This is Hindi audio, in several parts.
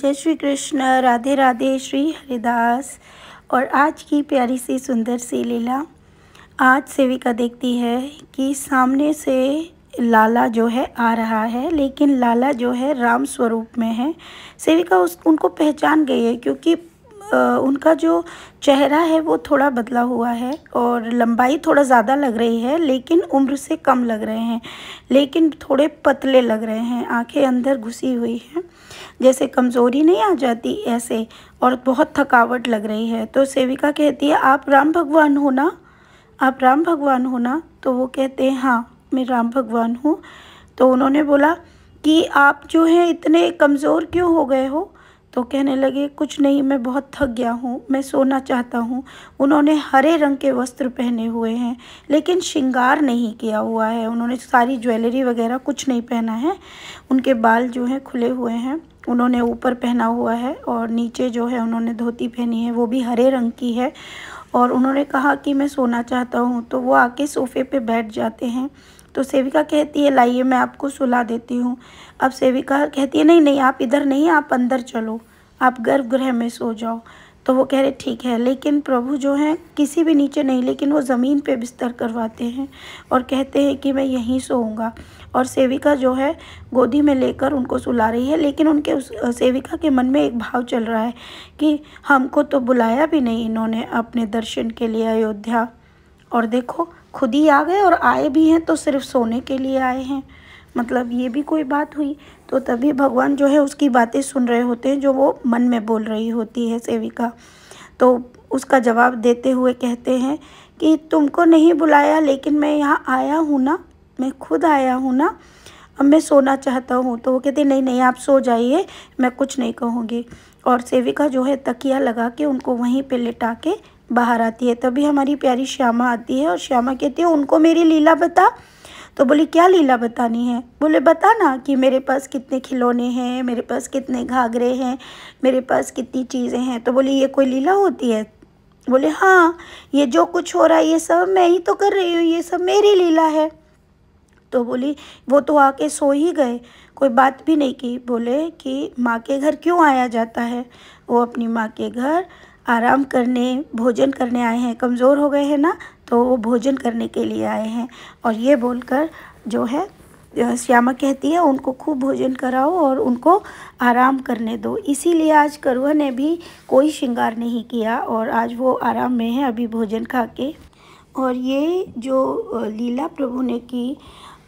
जय श्री कृष्ण राधे राधे श्री हरिदास और आज की प्यारी सी सुंदर सी लीला आज सेविका देखती है कि सामने से लाला जो है आ रहा है लेकिन लाला जो है राम स्वरूप में है सेविका उस उनको पहचान गई है क्योंकि उनका जो चेहरा है वो थोड़ा बदला हुआ है और लंबाई थोड़ा ज़्यादा लग रही है लेकिन उम्र से कम लग रहे हैं लेकिन थोड़े पतले लग रहे हैं आंखें अंदर घुसी हुई हैं जैसे कमज़ोरी नहीं आ जाती ऐसे और बहुत थकावट लग रही है तो सेविका कहती है आप राम भगवान हो ना आप राम भगवान हो ना तो वो कहते हैं हाँ मैं राम भगवान हूँ तो उन्होंने बोला कि आप जो हैं इतने कमज़ोर क्यों हो गए हो तो कहने लगे कुछ नहीं मैं बहुत थक गया हूँ मैं सोना चाहता हूँ उन्होंने हरे रंग के वस्त्र पहने हुए हैं लेकिन श्रृंगार नहीं किया हुआ है उन्होंने सारी ज्वेलरी वगैरह कुछ नहीं पहना है उनके बाल जो हैं खुले हुए हैं उन्होंने ऊपर पहना हुआ है और नीचे जो है उन्होंने धोती पहनी है वो भी हरे रंग की है और उन्होंने कहा कि मैं सोना चाहता हूँ तो वो आके सोफ़े पर बैठ जाते हैं तो सेविका कहती है लाइए मैं आपको सुला देती हूँ अब सेविका कहती है नहीं नहीं आप इधर नहीं आप अंदर चलो आप गर्भगृह में सो जाओ तो वो कह रहे ठीक है लेकिन प्रभु जो हैं किसी भी नीचे नहीं लेकिन वो ज़मीन पे बिस्तर करवाते हैं और कहते हैं कि मैं यहीं सोऊंगा और सेविका जो है गोदी में लेकर उनको सुला रही है लेकिन उनके उस सेविका के मन में एक भाव चल रहा है कि हमको तो बुलाया भी नहीं इन्होंने अपने दर्शन के लिए अयोध्या और देखो खुद ही आ गए और आए भी हैं तो सिर्फ सोने के लिए आए हैं मतलब ये भी कोई बात हुई तो तभी भगवान जो है उसकी बातें सुन रहे होते हैं जो वो मन में बोल रही होती है सेविका तो उसका जवाब देते हुए कहते हैं कि तुमको नहीं बुलाया लेकिन मैं यहाँ आया हूँ ना मैं खुद आया हूँ ना अब मैं सोना चाहता हूँ तो वो कहते नहीं नहीं आप सो जाइए मैं कुछ नहीं कहूँगी और सेविका जो है तकिया लगा के उनको वहीं पे लेटा के बाहर आती है तभी हमारी प्यारी श्यामा आती है और श्यामा कहती है उनको मेरी लीला बता तो बोली क्या लीला बतानी है बोले बता ना कि मेरे पास कितने खिलौने हैं मेरे पास कितने घाघरे हैं मेरे पास कितनी चीज़ें हैं तो बोली ये कोई लीला होती है बोले हाँ ये जो कुछ हो रहा है ये सब मैं ही तो कर रही हूँ ये सब मेरी लीला है तो बोली वो तो आके सो ही गए कोई बात भी नहीं की बोले कि माँ के घर क्यों आया जाता है वो अपनी माँ के घर आराम करने भोजन करने आए हैं कमज़ोर हो गए हैं ना तो वो भोजन करने के लिए आए हैं और ये बोलकर जो है श्यामा कहती है उनको खूब भोजन कराओ और उनको आराम करने दो इसीलिए आज करुआ ने भी कोई श्रृंगार नहीं किया और आज वो आराम में है अभी भोजन खा के और ये जो लीला प्रभु ने की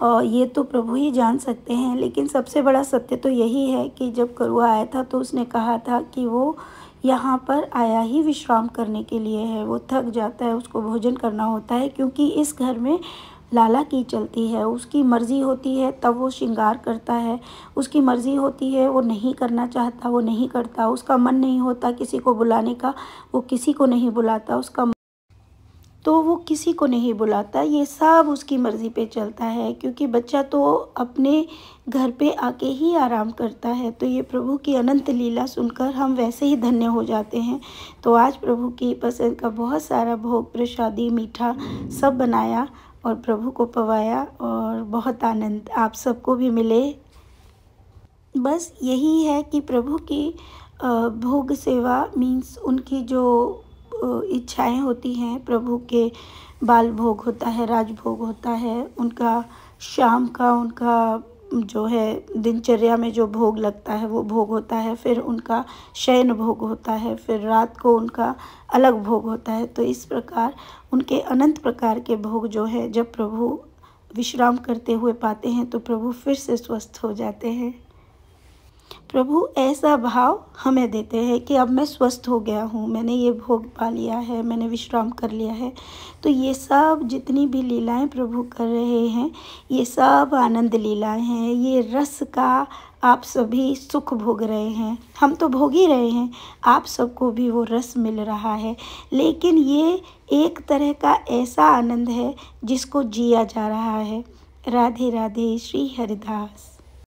और ये तो प्रभु ही जान सकते हैं लेकिन सबसे बड़ा सत्य तो यही है कि जब करुआ आया था तो उसने कहा था कि वो यहाँ पर आया ही विश्राम करने के लिए है वो थक जाता है उसको भोजन करना होता है क्योंकि इस घर में लाला की चलती है उसकी मर्ज़ी होती है तब वो श्रृंगार करता है उसकी मर्ज़ी होती है वो नहीं करना चाहता वो नहीं करता उसका मन नहीं होता किसी को बुलाने का वो किसी को नहीं बुलाता उसका तो वो किसी को नहीं बुलाता ये सब उसकी मर्ज़ी पे चलता है क्योंकि बच्चा तो अपने घर पे आके ही आराम करता है तो ये प्रभु की अनंत लीला सुनकर हम वैसे ही धन्य हो जाते हैं तो आज प्रभु की पसंद का बहुत सारा भोग प्रसादी मीठा सब बनाया और प्रभु को पवाया और बहुत आनंद आप सबको भी मिले बस यही है कि प्रभु की भोग सेवा मीन्स उनकी जो इच्छाएं होती हैं प्रभु के बाल भोग होता है राजभोग होता है उनका शाम का उनका जो है दिनचर्या में जो भोग लगता है वो भोग होता है फिर उनका शयन भोग होता है फिर रात को उनका अलग भोग होता है तो इस प्रकार उनके अनंत प्रकार के भोग जो है जब प्रभु विश्राम करते हुए पाते हैं तो प्रभु फिर से स्वस्थ हो जाते हैं प्रभु ऐसा भाव हमें देते हैं कि अब मैं स्वस्थ हो गया हूँ मैंने ये भोग पा लिया है मैंने विश्राम कर लिया है तो ये सब जितनी भी लीलाएं प्रभु कर रहे हैं ये सब आनंद लीलाएं हैं ये रस का आप सभी सुख भोग रहे हैं हम तो भोग ही रहे हैं आप सबको भी वो रस मिल रहा है लेकिन ये एक तरह का ऐसा आनंद है जिसको जिया जा रहा है राधे राधे श्री हरिदास